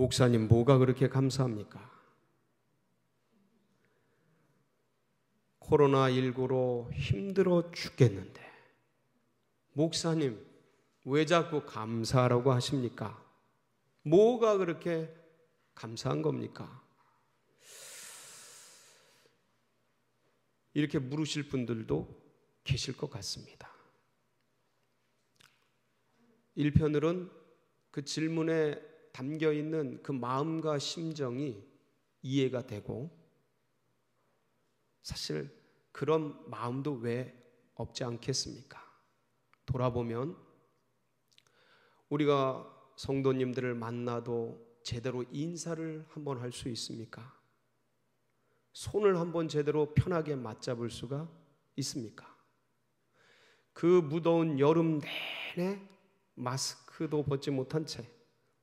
목사님 뭐가 그렇게 감사합니까? 코로나19로 힘들어 죽겠는데, 목사님, 왜 자꾸 감사라고 하십니까? 뭐가 그렇게 감사한 겁니까? 이렇게 물으실 분들도 계실 것 같습니다. 일편으론 그 질문에 담겨 있는 그 마음과 심정이 이해가 되고 사실 그런 마음도 왜 없지 않겠습니까? 돌아보면 우리가 성도님들을 만나도 제대로 인사를 한번 할 수 있습니까? 손을 한번 제대로 편하게 맞잡을 수가 있습니까? 그 무더운 여름 내내 마스크도 벗지 못한 채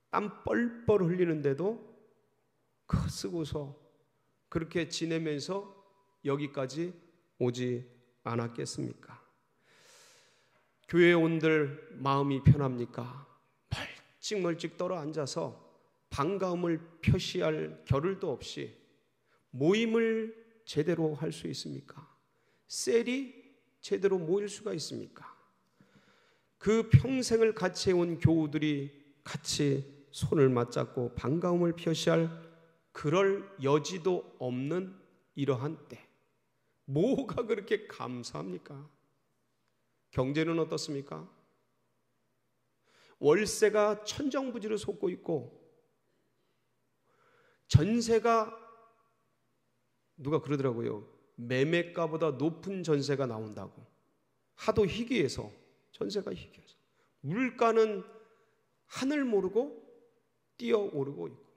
땀 뻘뻘 흘리는데도 그 쓰고서 그렇게 지내면서 여기까지 오지 않았겠습니까? 교회 온들 마음이 편합니까? 멀찍멀찍 떨어 앉아서 반가움을 표시할 겨를도 없이 모임을 제대로 할 수 있습니까? 셀이 제대로 모일 수가 있습니까? 그 평생을 같이 해온 교우들이 같이 손을 맞잡고 반가움을 표시할 그럴 여지도 없는 이러한 때 뭐가 그렇게 감사합니까? 경제는 어떻습니까? 월세가 천정부지로 솟고 있고 전세가 누가 그러더라고요. 매매가보다 높은 전세가 나온다고. 하도 희귀해서 전세가 희귀해서 물가는 하늘 모르고 뛰어오르고 있고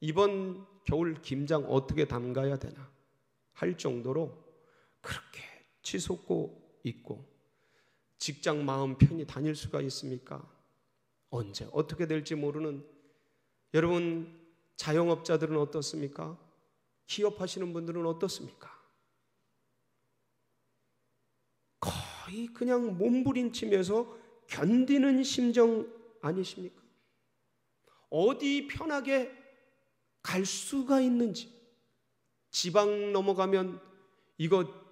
이번 겨울 김장 어떻게 담가야 되나 할 정도로 그렇게 치솟고 있고 직장 마음 편히 다닐 수가 있습니까? 언제 어떻게 될지 모르는 여러분 자영업자들은 어떻습니까? 기업하시는 분들은 어떻습니까? 거의 그냥 몸부림치면서 견디는 심정 아니십니까? 어디 편하게 갈 수가 있는지 지방 넘어가면 이거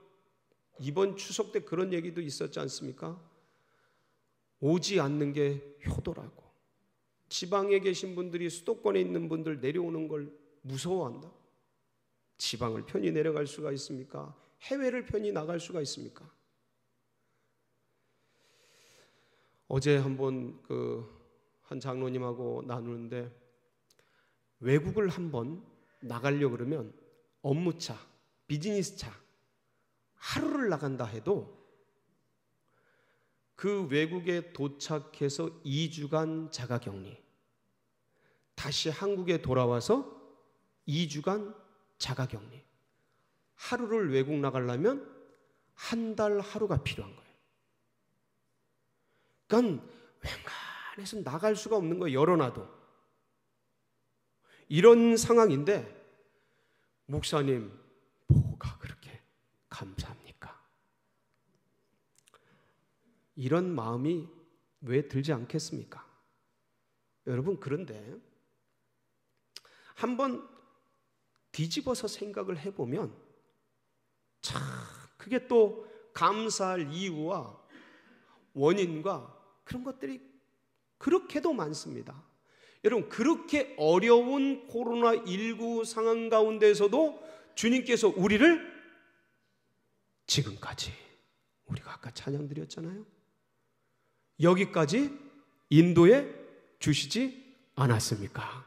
이번 추석 때 그런 얘기도 있었지 않습니까? 오지 않는 게 효도라고. 지방에 계신 분들이 수도권에 있는 분들 내려오는 걸 무서워한다. 지방을 편히 내려갈 수가 있습니까? 해외를 편히 나갈 수가 있습니까? 어제 한번 그한 장로님하고 나누는데 외국을 한번 나가려 그러면 업무차, 비즈니스차 하루를 나간다 해도 그 외국에 도착해서 2주간 자가격리. 다시 한국에 돌아와서 2주간 자가격리. 하루를 외국 나가려면 한 달 하루가 필요한 거예요. 그러니까 왠가 안에서 나갈 수가 없는 거예요. 열어놔도. 이런 상황인데 목사님 뭐가 그렇게 감사합니까? 이런 마음이 왜 들지 않겠습니까? 여러분 그런데 한번 뒤집어서 생각을 해보면 참 그게 또 감사할 이유와 원인과 그런 것들이 그렇게도 많습니다. 여러분, 그렇게 어려운 코로나19 상황 가운데서도 주님께서 우리를 지금까지, 우리가 아까 찬양 드렸잖아요. 여기까지 인도에 주시지 않았습니까?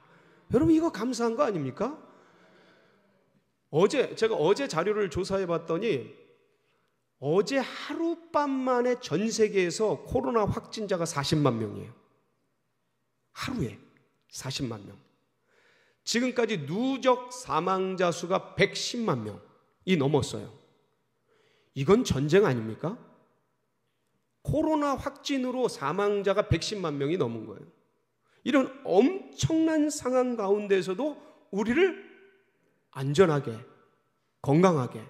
여러분, 이거 감사한 거 아닙니까? 어제, 제가 어제 자료를 조사해 봤더니 어제 하룻밤 만에 전 세계에서 코로나 확진자가 40만 명이에요. 하루에 40만 명. 지금까지 누적 사망자 수가 110만 명이 넘었어요. 이건 전쟁 아닙니까? 코로나 확진으로 사망자가 110만 명이 넘은 거예요. 이런 엄청난 상황 가운데서도 우리를 안전하게, 건강하게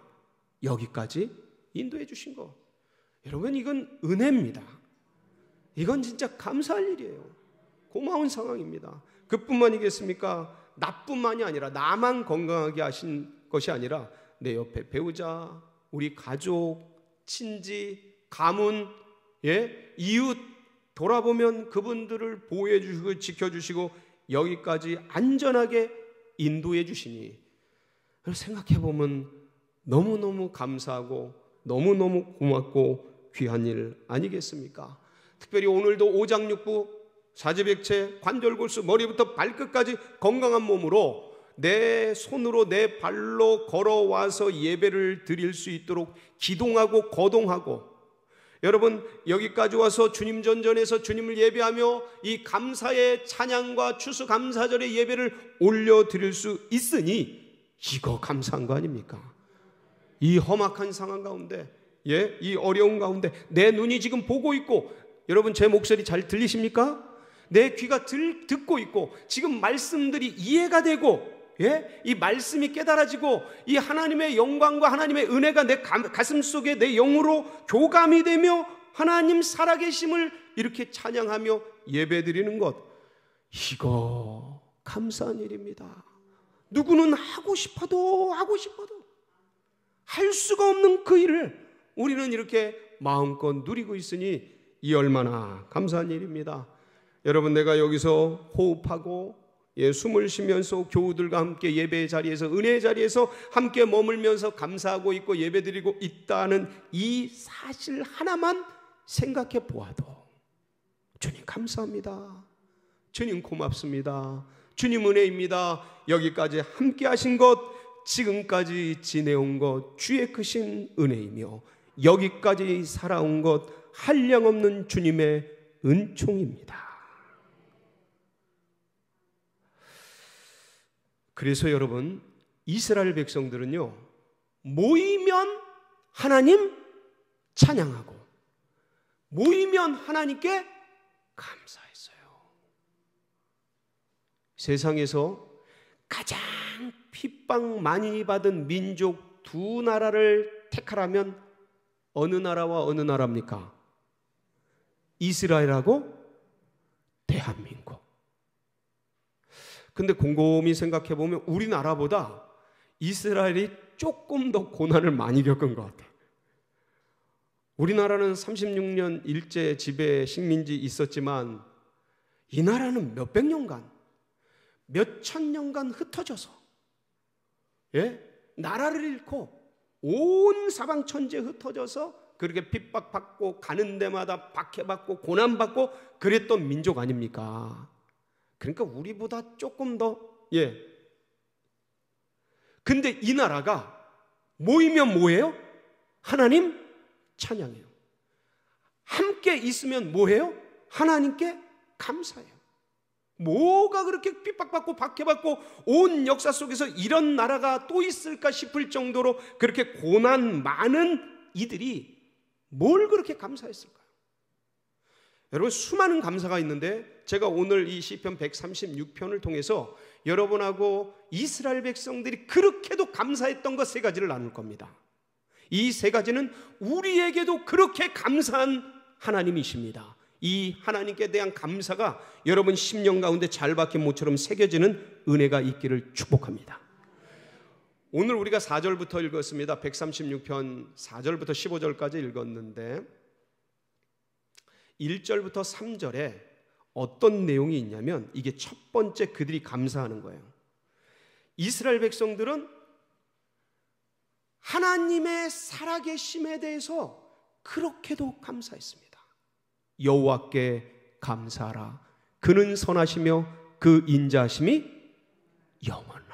여기까지 인도해 주신 거. 여러분, 이건 은혜입니다. 이건 진짜 감사할 일이에요. 고마운 상황입니다. 그뿐만이겠습니까? 나뿐만이 아니라 나만 건강하게 하신 것이 아니라 내 옆에 배우자, 우리 가족, 친지, 가문, 예? 이웃 돌아보면 그분들을 보호해 주시고 지켜 주시고 여기까지 안전하게 인도해 주시니 생각해 보면 너무너무 감사하고 너무너무 고맙고 귀한 일 아니겠습니까? 특별히 오늘도 오장육부 사지백체, 관절골수, 머리부터 발끝까지 건강한 몸으로 내 손으로 내 발로 걸어와서 예배를 드릴 수 있도록 기동하고 거동하고 여러분 여기까지 와서 주님 전전에서 주님을 예배하며 이 감사의 찬양과 추수 감사절의 예배를 올려 드릴 수 있으니 이거 감사한 거 아닙니까? 이 험악한 상황 가운데 예, 이 어려운 가운데 내 눈이 지금 보고 있고 여러분 제 목소리 잘 들리십니까? 내 귀가 들, 듣고 있고 지금 말씀들이 이해가 되고 예? 이 말씀이 깨달아지고 이 하나님의 영광과 하나님의 은혜가 내 가슴 속에 내 영으로 교감이 되며 하나님 살아계심을 이렇게 찬양하며 예배드리는 것 이거 감사한 일입니다. 누구는 하고 싶어도 하고 싶어도 할 수가 없는 그 일을 우리는 이렇게 마음껏 누리고 있으니 이 얼마나 감사한 일입니다. 여러분 내가 여기서 호흡하고 예, 숨을 쉬면서 교우들과 함께 예배의 자리에서 은혜의 자리에서 함께 머물면서 감사하고 있고 예배드리고 있다는 이 사실 하나만 생각해 보아도 주님 감사합니다. 주님 고맙습니다. 주님 은혜입니다. 여기까지 함께 하신 것 지금까지 지내온 것 주의 크신 은혜이며 여기까지 살아온 것 한량없는 주님의 은총입니다. 그래서 여러분, 이스라엘 백성들은요, 모이면 하나님 찬양하고, 모이면 하나님께 감사했어요. 세상에서 가장 핍박 많이 받은 민족 두 나라를 택하라면 어느 나라와 어느 나라입니까? 이스라엘하고 대한민국. 근데 곰곰이 생각해 보면 우리나라보다 이스라엘이 조금 더 고난을 많이 겪은 것 같아. 우리나라는 36년 일제 지배 식민지 있었지만 이 나라는 몇백 년간 몇천 년간 흩어져서 예? 나라를 잃고 온 사방 천지에 흩어져서 그렇게 핍박받고 가는 데마다 박해받고 고난받고 그랬던 민족 아닙니까? 그러니까 우리보다 조금 더 예. 근데 이 나라가 모이면 뭐예요? 하나님 찬양해요. 함께 있으면 뭐해요? 하나님께 감사해요. 뭐가 그렇게 핍박받고 박해받고 온 역사 속에서 이런 나라가 또 있을까 싶을 정도로 그렇게 고난 많은 이들이 뭘 그렇게 감사했을까? 여러분 수많은 감사가 있는데 제가 오늘 이 시편 136편을 통해서 여러분하고 이스라엘 백성들이 그렇게도 감사했던 것 세 가지를 나눌 겁니다. 이 세 가지는 우리에게도 그렇게 감사한 하나님이십니다. 이 하나님께 대한 감사가 여러분 심령 가운데 잘 박힌 모처럼 새겨지는 은혜가 있기를 축복합니다. 오늘 우리가 4절부터 읽었습니다. 136편 4절부터 15절까지 읽었는데 1절부터 3절에 어떤 내용이 있냐면 이게 첫 번째 그들이 감사하는 거예요. 이스라엘 백성들은 하나님의 살아계심에 대해서 그렇게도 감사했습니다. 여호와께 감사하라. 그는 선하시며 그 인자심이 영원.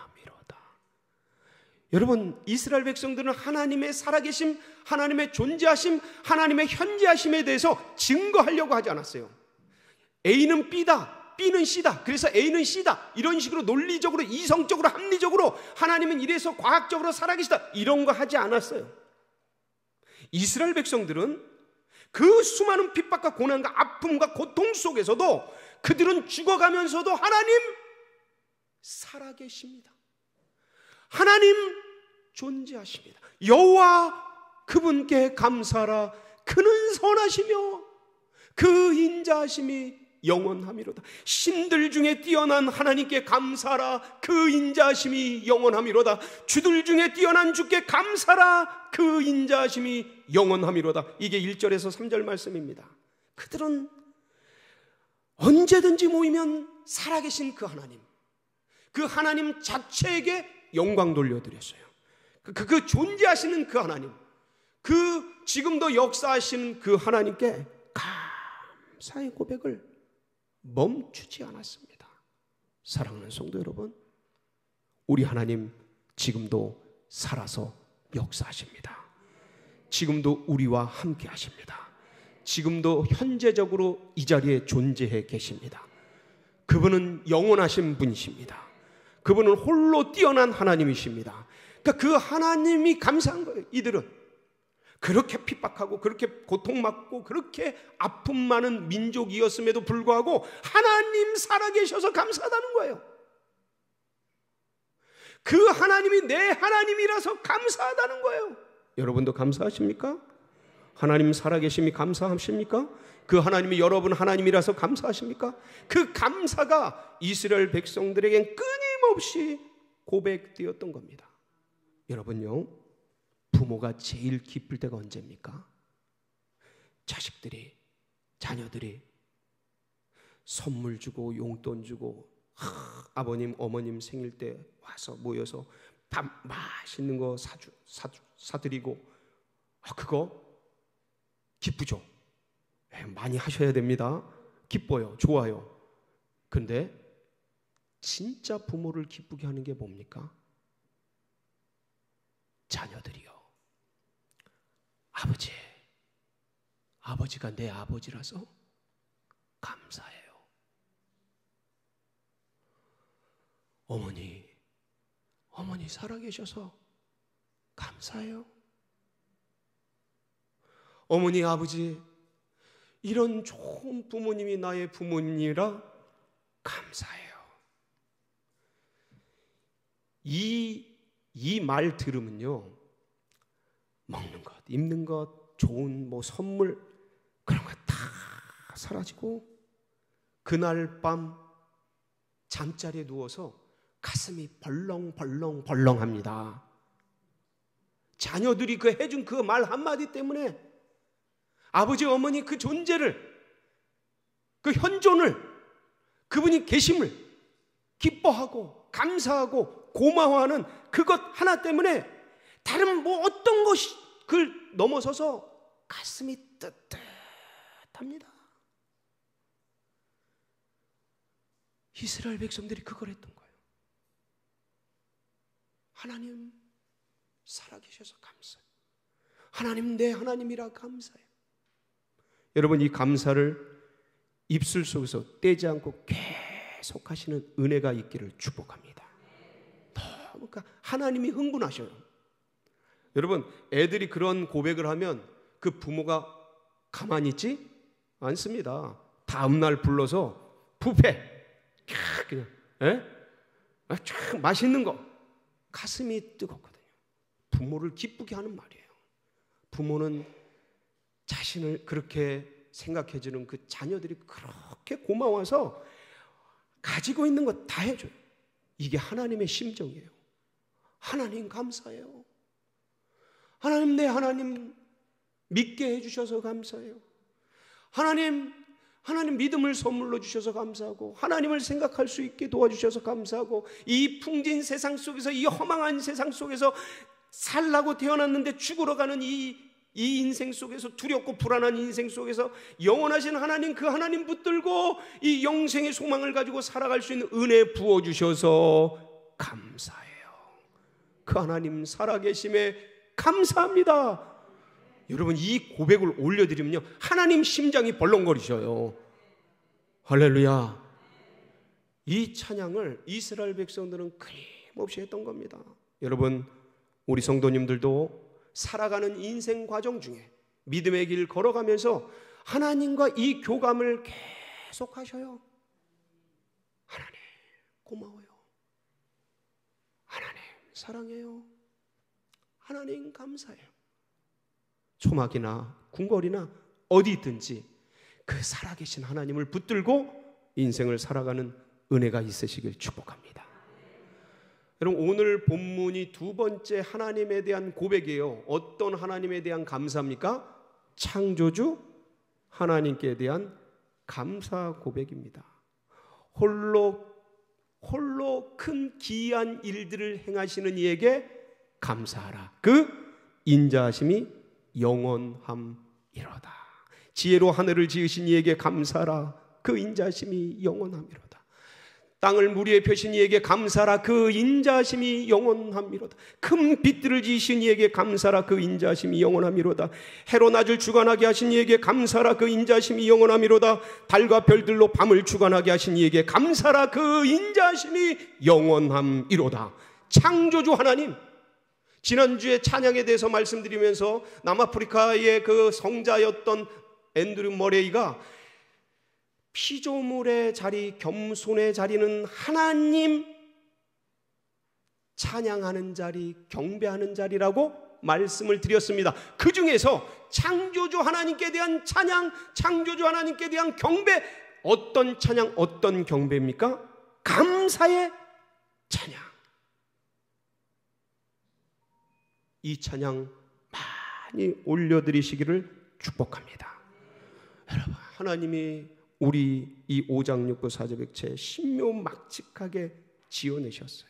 여러분 이스라엘 백성들은 하나님의 살아계심, 하나님의 존재하심, 하나님의 현재하심에 대해서 증거하려고 하지 않았어요. A는 B다, B는 C다, 그래서 A는 C다 이런 식으로 논리적으로, 이성적으로, 합리적으로 하나님은 이래서 과학적으로 살아계시다 이런 거 하지 않았어요. 이스라엘 백성들은 그 수많은 핍박과 고난과 아픔과 고통 속에서도 그들은 죽어가면서도 하나님 살아계십니다. 하나님 존재하십니다. 여호와 그분께 감사라 그는 선하시며 그 인자하심이 영원함이로다. 신들 중에 뛰어난 하나님께 감사라 그 인자하심이 영원함이로다. 주들 중에 뛰어난 주께 감사라 그 인자하심이 영원함이로다. 이게 1절에서 3절 말씀입니다. 그들은 언제든지 모이면 살아계신 그 하나님, 그 하나님 자체에게 영광 돌려드렸어요. 그, 그, 그, 존재하시는 그 하나님, 그 지금도 역사하시는 그 하나님께 감사의 고백을 멈추지 않았습니다. 사랑하는 성도 여러분, 우리 하나님 지금도 살아서 역사하십니다. 지금도 우리와 함께 하십니다. 지금도 현재적으로 이 자리에 존재해 계십니다. 그분은 영원하신 분이십니다. 그분은 홀로 뛰어난 하나님이십니다. 그러니까 그 하나님이 감사한 거예요. 이들은 그렇게 핍박하고 그렇게 고통받고 그렇게 아픔 많은 민족이었음에도 불구하고 하나님 살아계셔서 감사하다는 거예요. 그 하나님이 내 하나님이라서 감사하다는 거예요. 여러분도 감사하십니까? 하나님 살아계심이 감사하십니까? 그 하나님이 여러분 하나님이라서 감사하십니까? 그 감사가 이스라엘 백성들에겐 끊임없이 고백되었던 겁니다. 여러분요, 부모가 제일 기쁠 때가 언제입니까? 자식들이, 자녀들이 선물 주고 용돈 주고 하, 아버님, 어머님 생일 때 와서 모여서 밥 맛있는 거 사주, 사주, 사드리고 아, 그거 기쁘죠? 에, 예, 많이 하셔야 됩니다. 기뻐요. 좋아요. 근데 진짜 부모를 기쁘게 하는 게 뭡니까? 자녀들이요. 아버지, 아버지가 내 아버지라서 감사해요. 어머니, 어머니 살아계셔서 감사해요. 어머니, 아버지, 이런 좋은 부모님이 나의 부모님이라 감사해요. 이 이말 들으면요. 먹는 것, 입는 것, 좋은 뭐 선물 그런 거 다 사라지고 그날 밤 잠자리에 누워서 가슴이 벌렁벌렁 벌렁합니다. 자녀들이 그 해준 그 말 한마디 때문에 아버지 어머니 그 존재를 그 현존을 그분이 계심을 기뻐하고 감사하고 고마워하는 그것 하나 때문에 다른 뭐 어떤 것이 그걸 넘어서서 가슴이 뜨뜻합니다. 이스라엘 백성들이 그걸 했던 거예요. 하나님 살아계셔서 감사해요. 하나님 내 하나님이라 감사해요. 여러분 이 감사를 입술 속에서 떼지 않고 계속 하시는 은혜가 있기를 축복합니다. 그러니까 하나님이 흥분하셔요. 여러분, 애들이 그런 고백을 하면 그 부모가 가만히 있지 않습니다. 다음 날 불러서 부패, 그냥, 에? 예? 쫙 아, 맛있는 거. 가슴이 뜨겁거든요. 부모를 기쁘게 하는 말이에요. 부모는 자신을 그렇게 생각해주는 그 자녀들이 그렇게 고마워서 가지고 있는 거 다 해줘요. 이게 하나님의 심정이에요. 하나님 감사해요. 하나님 내 하나님 믿게 해주셔서 감사해요. 하나님 하나님 믿음을 선물로 주셔서 감사하고 하나님을 생각할 수 있게 도와주셔서 감사하고 이 풍진 세상 속에서 이 허망한 세상 속에서 살라고 태어났는데 죽으러 가는 이, 이 인생 속에서 두렵고 불안한 인생 속에서 영원하신 하나님 그 하나님 붙들고 이 영생의 소망을 가지고 살아갈 수 있는 은혜 부어주셔서 감사해요. 그 하나님 살아계심에 감사합니다. 여러분 이 고백을 올려드리면요 하나님 심장이 벌렁거리셔요. 할렐루야. 이 찬양을 이스라엘 백성들은 끊임없이 했던 겁니다. 여러분 우리 성도님들도 살아가는 인생 과정 중에 믿음의 길 걸어가면서 하나님과 이 교감을 계속하셔요. 하나님 고마워요. 사랑해요. 하나님 감사해요. 초막이나 궁궐이나 어디 있든지 그 살아계신 하나님을 붙들고 인생을 살아가는 은혜가 있으시길 축복합니다. 여러분 오늘 본문이 두 번째 하나님에 대한 고백이에요. 어떤 하나님에 대한 감사입니까? 창조주 하나님께 대한 감사 고백입니다. 홀로 홀로 큰 기이한 일들을 행하시는 이에게 감사하라. 그 인자하심이 영원함이로다. 지혜로 하늘을 지으신 이에게 감사하라. 그 인자심이 하 영원함이로다. 땅을 무리에 펴신 이에게 감사라 그 인자심이 영원함이로다. 큰 빛들을 지신 이에게 감사라 그 인자심이 영원함이로다. 해로 낮을 주관하게 하신 이에게 감사라 그 인자심이 영원함이로다. 달과 별들로 밤을 주관하게 하신 이에게 감사라 그 인자심이 영원함이로다. 창조주 하나님 지난주에 찬양에 대해서 말씀드리면서 남아프리카의 그 성자였던 앤드류 머레이가 피조물의 자리, 겸손의 자리는 하나님 찬양하는 자리, 경배하는 자리라고 말씀을 드렸습니다. 그 중에서 창조주 하나님께 대한 찬양, 창조주 하나님께 대한 경배, 어떤 찬양, 어떤 경배입니까? 감사의 찬양. 이 찬양 많이 올려드리시기를 축복합니다. 여러분, 하나님이 우리 이오장육부 사제백체 신묘막직하게 지어내셨어요.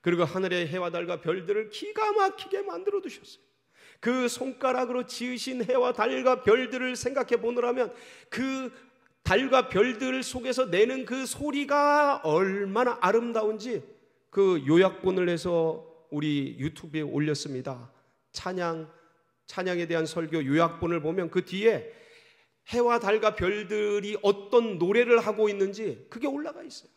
그리고 하늘의 해와 달과 별들을 기가 막히게 만들어 두셨어요. 그 손가락으로 지으신 해와 달과 별들을 생각해 보느라면 그 달과 별들 속에서 내는 그 소리가 얼마나 아름다운지 그 요약본을 해서 우리 유튜브에 올렸습니다. 찬양 찬양에 대한 설교 요약본을 보면 그 뒤에 해와 달과 별들이 어떤 노래를 하고 있는지 그게 올라가 있어요.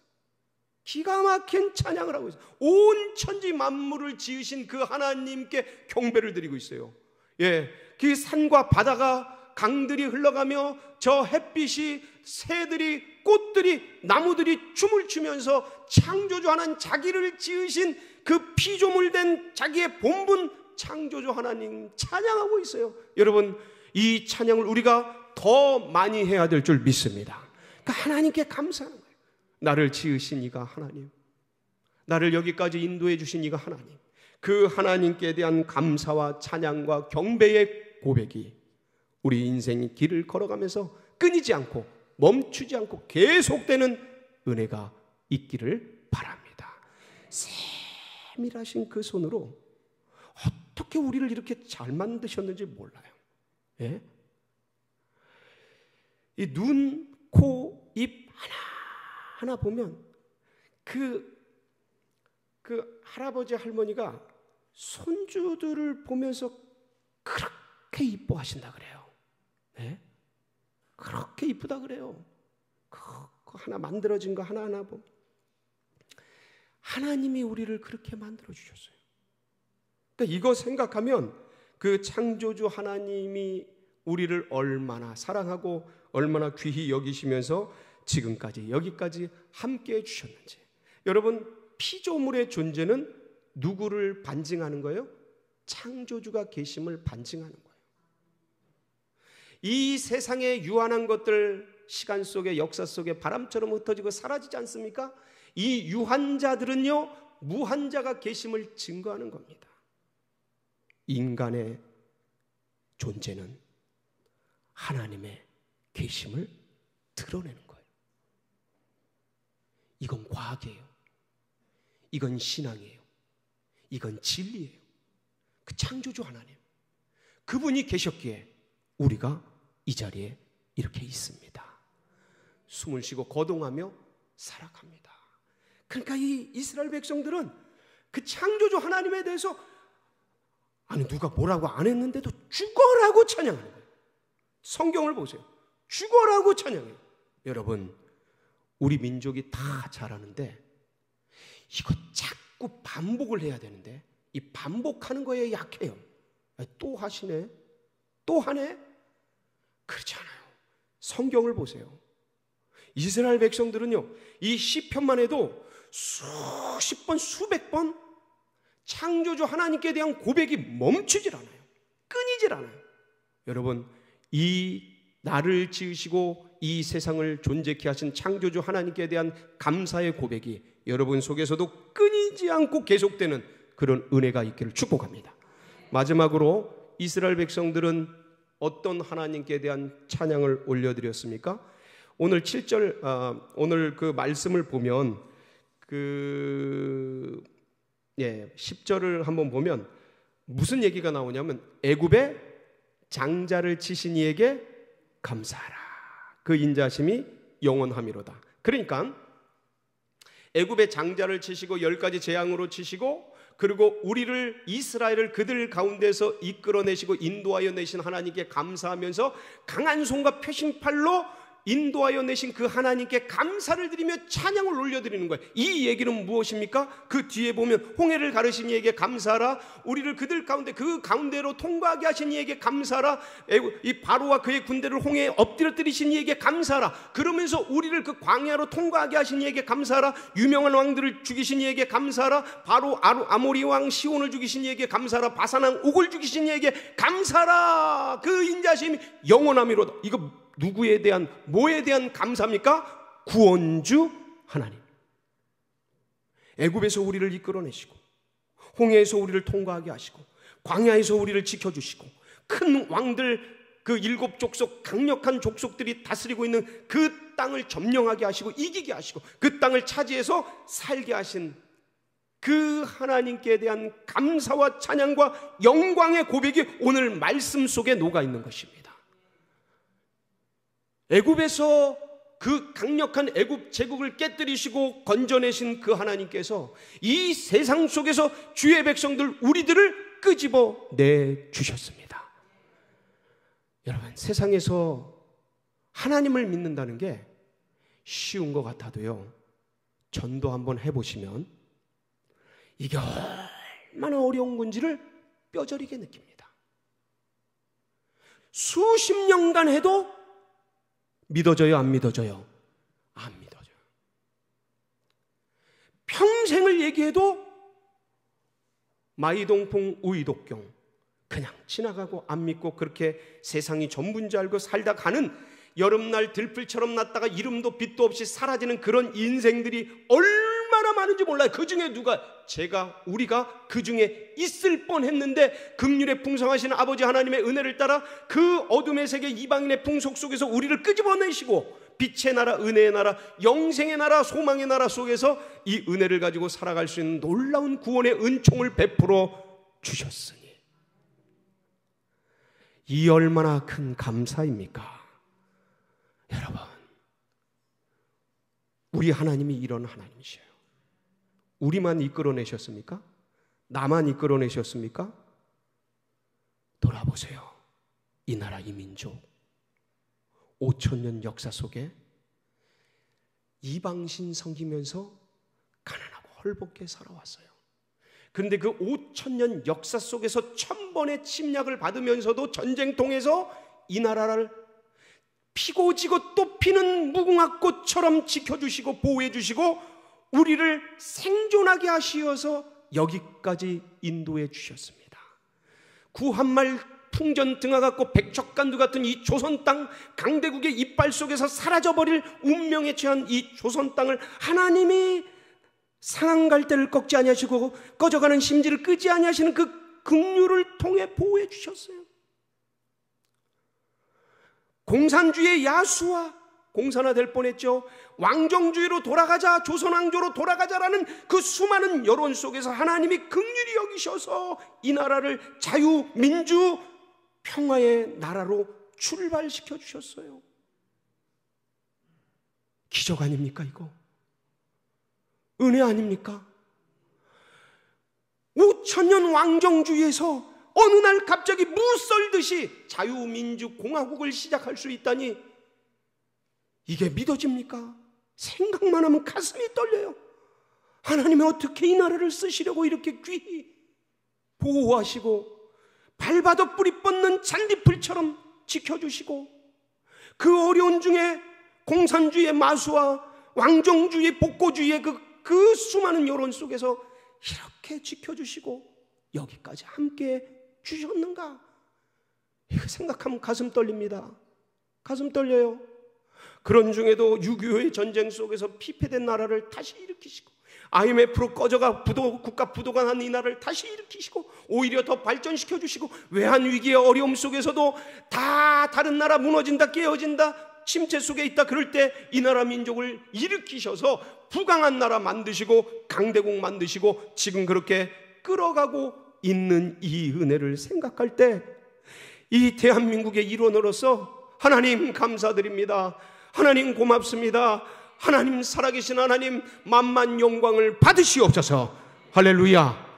기가 막힌 찬양을 하고 있어요. 온 천지 만물을 지으신 그 하나님께 경배를 드리고 있어요. 예. 그 산과 바다가 강들이 흘러가며 저 햇빛이 새들이 꽃들이 나무들이 춤을 추면서 창조주 하나님 자기를 지으신 그 피조물된 자기의 본분 창조주 하나님 찬양하고 있어요. 여러분 이 찬양을 우리가 더 많이 해야 될 줄 믿습니다. 그러니까 하나님께 감사하는 거예요. 나를 지으신 이가 하나님. 나를 여기까지 인도해 주신 이가 하나님. 그 하나님께 대한 감사와 찬양과 경배의 고백이 우리 인생의 길을 걸어가면서 끊이지 않고 멈추지 않고 계속되는 은혜가 있기를 바랍니다. 세밀하신 그 손으로 어떻게 우리를 이렇게 잘 만드셨는지 몰라요. 예? 이 눈, 코, 입 하나 하나 보면 그그 그 할아버지 할머니가 손주들을 보면서 그렇게 이뻐하신다 그래요. 네? 그렇게 이쁘다 그래요. 그거 그 하나 만들어진 거 하나하나 보. 하나님이 우리를 그렇게 만들어 주셨어요. 그러니까 이거 생각하면 그 창조주 하나님이 우리를 얼마나 사랑하고 얼마나 귀히 여기시면서 지금까지 여기까지 함께 해 주셨는지. 여러분, 피조물의 존재는 누구를 반증하는 거예요? 창조주가 계심을 반증하는 거예요. 이 세상의 유한한 것들 시간 속에 역사 속에 바람처럼 흩어지고 사라지지 않습니까? 이 유한자들은요 무한자가 계심을 증거하는 겁니다. 인간의 존재는 하나님의 계심을 드러내는 거예요. 이건 과학이에요. 이건 신앙이에요. 이건 진리예요. 그 창조주 하나님. 그분이 계셨기에 우리가 이 자리에 이렇게 있습니다. 숨을 쉬고 거동하며 살아갑니다. 그러니까 이 이스라엘 백성들은 그 창조주 하나님에 대해서 아니 누가 뭐라고 안 했는데도 죽어라고 찬양하는 거예요. 성경을 보세요. 죽어라고 찬양해요. 여러분, 우리 민족이 다 잘하는데 이거 자꾸 반복을 해야 되는데 이 반복하는 거에 약해요. 또 하시네? 또 하네? 그렇지 않아요. 성경을 보세요. 이스라엘 백성들은요, 이 시편만 해도 수십 번, 수백 번 창조주 하나님께 대한 고백이 멈추질 않아요. 끊이질 않아요. 여러분, 이 나를 지으시고 이 세상을 존재케 하신 창조주 하나님께 대한 감사의 고백이 여러분 속에서도 끊이지 않고 계속되는 그런 은혜가 있기를 축복합니다. 마지막으로 이스라엘 백성들은 어떤 하나님께 대한 찬양을 올려드렸습니까? 오늘 7절 아, 오늘 그 말씀을 보면 그 예, 10절을 한번 보면 무슨 얘기가 나오냐면 애굽의 장자를 치신 이에게 감사하라. 그 인자심이 영원함이로다. 그러니까 애굽의 장자를 치시고 열 가지 재앙으로 치시고 그리고 우리를 이스라엘을 그들 가운데서 이끌어내시고 인도하여 내신 하나님께 감사하면서 강한 손과 표심팔로 인도하여 내신 그 하나님께 감사를 드리며 찬양을 올려드리는 거예요. 이 얘기는 무엇입니까? 그 뒤에 보면 홍해를 가르신 이에게 감사하라. 우리를 그들 가운데 그 가운데로 통과하게 하신 이에게 감사하라. 이 바로와 그의 군대를 홍해에 엎드려뜨리신 이에게 감사하라. 그러면서 우리를 그 광야로 통과하게 하신 이에게 감사하라. 유명한 왕들을 죽이신 이에게 감사하라. 바로 아모리 왕 시온을 죽이신 이에게 감사하라. 바산왕 우을 죽이신 이에게 감사하라. 그 인자심이 영원함이로다. 이거 누구에 대한 뭐에 대한 감사입니까? 구원주 하나님. 애굽에서 우리를 이끌어내시고 홍해에서 우리를 통과하게 하시고 광야에서 우리를 지켜주시고 큰 왕들 그 일곱 족속 강력한 족속들이 다스리고 있는 그 땅을 점령하게 하시고 이기게 하시고 그 땅을 차지해서 살게 하신 그 하나님께 대한 감사와 찬양과 영광의 고백이 오늘 말씀 속에 녹아 있는 것입니다. 애굽에서 그 강력한 애굽 제국을 깨뜨리시고 건져내신 그 하나님께서 이 세상 속에서 주의 백성들 우리들을 끄집어 내 주셨습니다. 여러분 세상에서 하나님을 믿는다는 게 쉬운 것 같아도요. 전도 한번 해보시면 이게 얼마나 어려운 건지를 뼈저리게 느낍니다. 수십 년간 해도 믿어져요? 안 믿어져요? 안 믿어져요. 평생을 얘기해도 마이동풍 우이독경 그냥 지나가고 안 믿고 그렇게 세상이 전부인 줄 알고 살다 가는 여름날 들풀처럼 났다가 이름도 빛도 없이 사라지는 그런 인생들이 얼마나 많은지 몰라요. 그 중에 누가 제가 우리가 그 중에 있을 뻔했는데 긍휼에 풍성하시는 아버지 하나님의 은혜를 따라 그 어둠의 세계 이방인의 풍속 속에서 우리를 끄집어내시고 빛의 나라, 은혜의 나라, 영생의 나라, 소망의 나라 속에서 이 은혜를 가지고 살아갈 수 있는 놀라운 구원의 은총을 베풀어 주셨으니 이 얼마나 큰 감사입니까? 여러분, 우리 하나님이 이런 하나님이셔요. 우리만 이끌어내셨습니까? 나만 이끌어내셨습니까? 돌아보세요. 이 나라 이 민족 5천 년 역사 속에 이방신 섬기면서 가난하고 헐벗게 살아왔어요. 그런데 그 5천 년 역사 속에서 천 번의 침략을 받으면서도 전쟁통에서 이 나라를 피고 지고 또 피는 무궁화꽃처럼 지켜주시고 보호해주시고 우리를 생존하게 하시어서 여기까지 인도해 주셨습니다. 구한말 풍전 등하 같고 백척간두 같은 이 조선 땅 강대국의 이빨 속에서 사라져버릴 운명에 처한 이 조선 땅을 하나님이 상한 갈대를 꺾지 아니하시고 꺼져가는 심지를 끄지 아니하시는 그 긍휼을 통해 보호해 주셨어요. 공산주의 야수와 공산화 될 뻔했죠. 왕정주의로 돌아가자, 조선왕조로 돌아가자라는 그 수많은 여론 속에서 하나님이 극률이 여기셔서 이 나라를 자유, 민주, 평화의 나라로 출발시켜 주셨어요. 기적 아닙니까, 이거? 은혜 아닙니까? 5천년 왕정주의에서 어느 날 갑자기 무썰듯이 자유민주공화국을 시작할 수 있다니 이게 믿어집니까? 생각만 하면 가슴이 떨려요. 하나님은 어떻게 이 나라를 쓰시려고 이렇게 귀히 보호하시고 발바닥 뿌리 뻗는 잔디풀처럼 지켜주시고 그 어려운 중에 공산주의의 마수와 왕정주의, 복고주의의 그, 그 수많은 여론 속에서 이렇게 지켜주시고 여기까지 함께 주셨는가? 이거 생각하면 가슴 떨립니다. 가슴 떨려요. 그런 중에도 유교의 전쟁 속에서 피폐된 나라를 다시 일으키시고 IMF로 꺼져가 부도, 국가 부도가난 이 나라를 다시 일으키시고 오히려 더 발전시켜 주시고 외환 위기의 어려움 속에서도 다 다른 나라 무너진다 깨어진다 침체 속에 있다 그럴 때 이 나라 민족을 일으키셔서 부강한 나라 만드시고 강대국 만드시고 지금 그렇게 끌어가고 있는 이 은혜를 생각할 때 이 대한민국의 일원으로서 하나님 감사드립니다. 하나님 고맙습니다. 하나님 살아계신 하나님 만만 영광을 받으시옵소서. 할렐루야.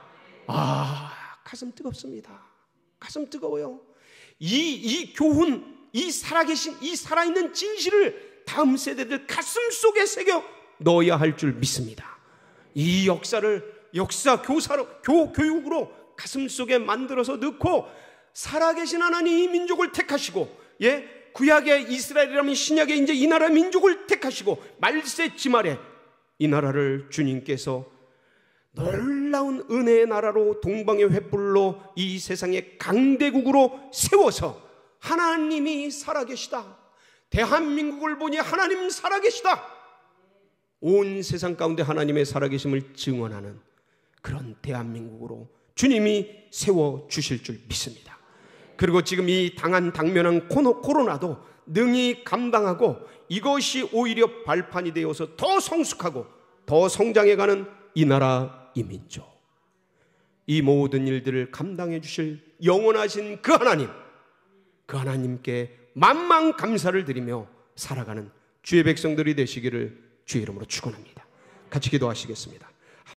아, 가슴 뜨겁습니다. 가슴 뜨거워요. 이, 이 교훈, 이 살아계신, 이 살아있는 진실을 다음 세대들 가슴 속에 새겨 넣어야 할 줄 믿습니다. 이 역사를 역사 교사로, 교, 교육으로 가슴 속에 만들어서 넣고 살아계신 하나님 이 민족을 택하시고, 예, 구약의 이스라엘이라면 신약의 이제 이 나라 민족을 택하시고 말세 지말에 이 나라를 주님께서 놀라운 은혜의 나라로 동방의 횃불로 이 세상의 강대국으로 세워서 하나님이 살아계시다. 대한민국을 보니 하나님 살아계시다. 온 세상 가운데 하나님의 살아계심을 증언하는 그런 대한민국으로 주님이 세워 주실 줄 믿습니다. 그리고 지금 이 당한 당면한 코로나도 능히 감당하고 이것이 오히려 발판이 되어서 더 성숙하고 더 성장해가는 이 나라 이 민족 이 모든 일들을 감당해 주실 영원하신 그 하나님 그 하나님께 만만 감사를 드리며 살아가는 주의 백성들이 되시기를 주의 이름으로 축원합니다. 같이 기도하시겠습니다.